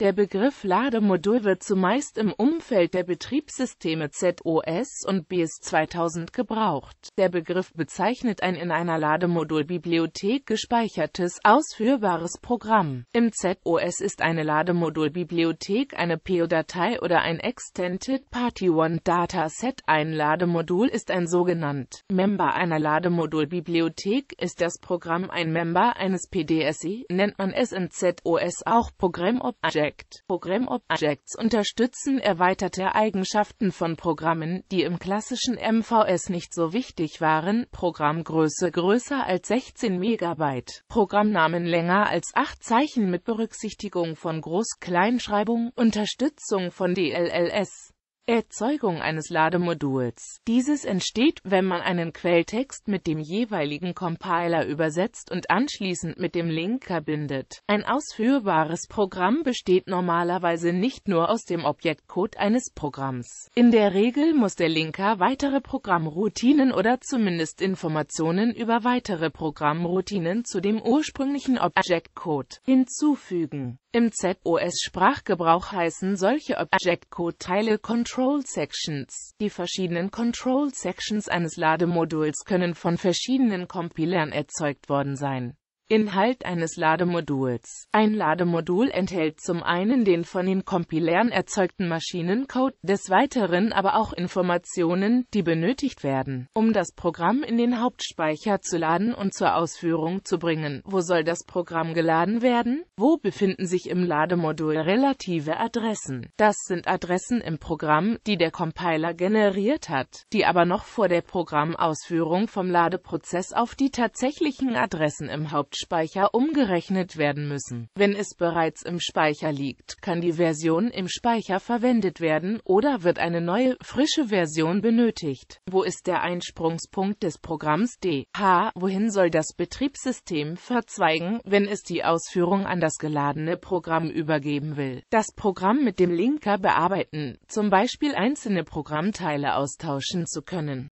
Der Begriff Lademodul wird zumeist im Umfeld der Betriebssysteme ZOS und BS 2000 gebraucht. Der Begriff bezeichnet ein in einer Lademodulbibliothek gespeichertes, ausführbares Programm. Im ZOS ist eine Lademodulbibliothek eine PO-Datei oder ein Extended Party One Dataset. Ein Lademodul ist ein sogenannt Member einer Lademodulbibliothek. Ist das Programm ein Member eines PDSI, e? nennt man es in ZOS auch Programm Object. Object. Programm-Objects unterstützen erweiterte Eigenschaften von Programmen, die im klassischen MVS nicht so wichtig waren, Programmgröße größer als 16 MB, Programmnamen länger als 8 Zeichen mit Berücksichtigung von Groß-Kleinschreibung, Unterstützung von DLLS. Erzeugung eines Lademoduls. Dieses entsteht, wenn man einen Quelltext mit dem jeweiligen Compiler übersetzt und anschließend mit dem Linker bindet. Ein ausführbares Programm besteht normalerweise nicht nur aus dem Objektcode eines Programms. In der Regel muss der Linker weitere Programmroutinen oder zumindest Informationen über weitere Programmroutinen zu dem ursprünglichen Objektcode hinzufügen. Im ZOS-Sprachgebrauch heißen solche Object-Code-Teile Control Sections. Die verschiedenen Control Sections eines Lademoduls können von verschiedenen Compilern erzeugt worden sein Inhalt eines Lademoduls. Ein Lademodul enthält zum einen den von den Compilern erzeugten Maschinencode, des Weiteren aber auch Informationen, die benötigt werden, um das Programm in den Hauptspeicher zu laden und zur Ausführung zu bringen. Wo soll das Programm geladen werden? Wo befinden sich im Lademodul relative Adressen? Das sind Adressen im Programm, die der Compiler generiert hat, die aber noch vor der Programmausführung vom Ladeprozess auf die tatsächlichen Adressen im Hauptspeicher Speicher umgerechnet werden müssen. Wenn es bereits im Speicher liegt, kann die Version im Speicher verwendet werden oder wird eine neue, frische Version benötigt. Wo ist der Einsprungspunkt des Programms D? H. Wohin soll das Betriebssystem verzweigen, wenn es die Ausführung an das geladene Programm übergeben will? Das Programm mit dem Linker bearbeiten, zum Beispiel einzelne Programmteile austauschen zu können.